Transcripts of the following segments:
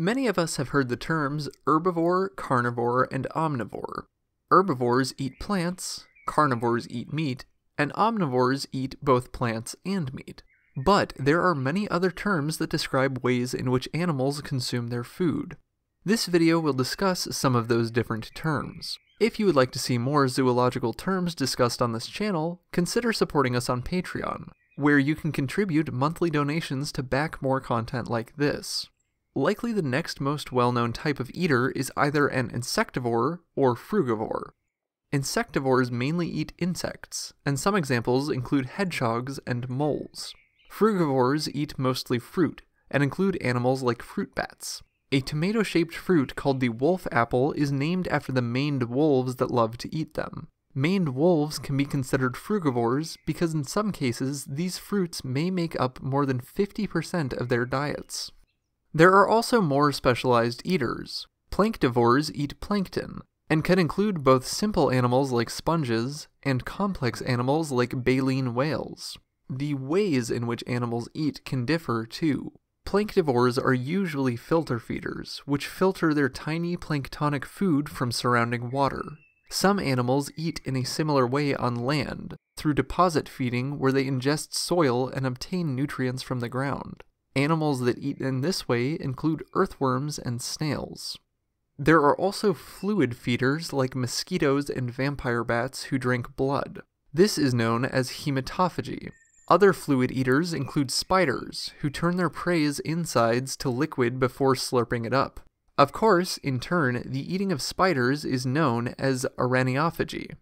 Many of us have heard the terms herbivore, carnivore, and omnivore. Herbivores eat plants, carnivores eat meat, and omnivores eat both plants and meat. But there are many other terms that describe ways in which animals consume their food. This video will discuss some of those different terms. If you would like to see more zoological terms discussed on this channel, consider supporting us on Patreon, where you can contribute monthly donations to back more content like this likely the next most well-known type of eater is either an insectivore or frugivore. Insectivores mainly eat insects, and some examples include hedgehogs and moles. Frugivores eat mostly fruit, and include animals like fruit bats. A tomato-shaped fruit called the wolf apple is named after the maned wolves that love to eat them. Maned wolves can be considered frugivores because in some cases these fruits may make up more than 50% of their diets. There are also more specialized eaters. Planktivores eat plankton, and can include both simple animals like sponges and complex animals like baleen whales. The ways in which animals eat can differ too. Planktivores are usually filter feeders, which filter their tiny planktonic food from surrounding water. Some animals eat in a similar way on land, through deposit feeding where they ingest soil and obtain nutrients from the ground. Animals that eat in this way include earthworms and snails. There are also fluid feeders like mosquitoes and vampire bats who drink blood. This is known as hematophagy. Other fluid eaters include spiders, who turn their prey's insides to liquid before slurping it up. Of course, in turn, the eating of spiders is known as araneophagy.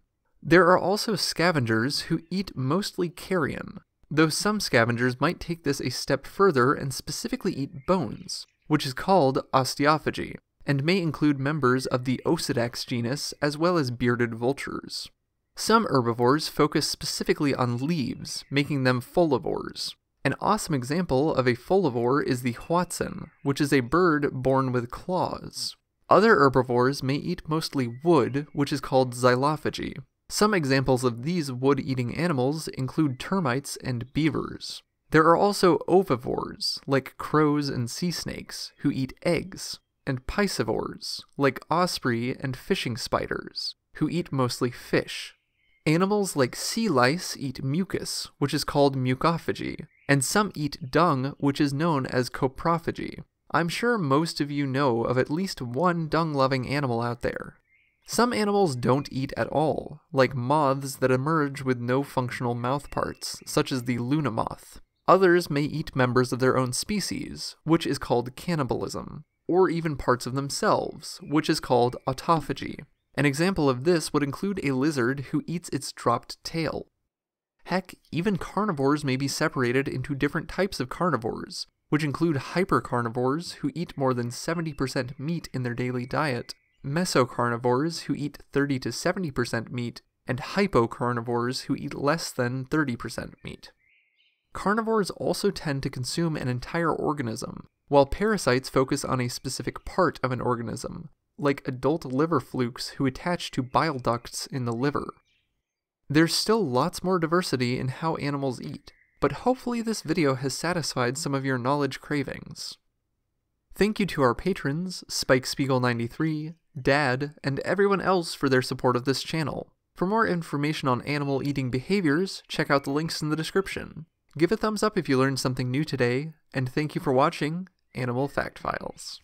There are also scavengers who eat mostly carrion. Though some scavengers might take this a step further and specifically eat bones, which is called osteophagy, and may include members of the Osedax genus as well as bearded vultures. Some herbivores focus specifically on leaves, making them folivores. An awesome example of a folivore is the huatzin, which is a bird born with claws. Other herbivores may eat mostly wood, which is called xylophagy, some examples of these wood-eating animals include termites and beavers. There are also ovivores, like crows and sea snakes, who eat eggs, and piscivores, like osprey and fishing spiders, who eat mostly fish. Animals like sea lice eat mucus, which is called mucophagy, and some eat dung, which is known as coprophagy. I'm sure most of you know of at least one dung loving animal out there. Some animals don't eat at all, like moths that emerge with no functional mouth parts, such as the luna moth. Others may eat members of their own species, which is called cannibalism, or even parts of themselves, which is called autophagy. An example of this would include a lizard who eats its dropped tail. Heck, even carnivores may be separated into different types of carnivores, which include hypercarnivores who eat more than 70% meat in their daily diet, mesocarnivores who eat 30 to 70% meat, and hypocarnivores who eat less than 30% meat. Carnivores also tend to consume an entire organism, while parasites focus on a specific part of an organism, like adult liver flukes who attach to bile ducts in the liver. There's still lots more diversity in how animals eat, but hopefully this video has satisfied some of your knowledge cravings. Thank you to our patrons, Spike Spiegel 93, Dad, and everyone else for their support of this channel. For more information on animal eating behaviors, check out the links in the description. Give a thumbs up if you learned something new today, and thank you for watching Animal Fact Files.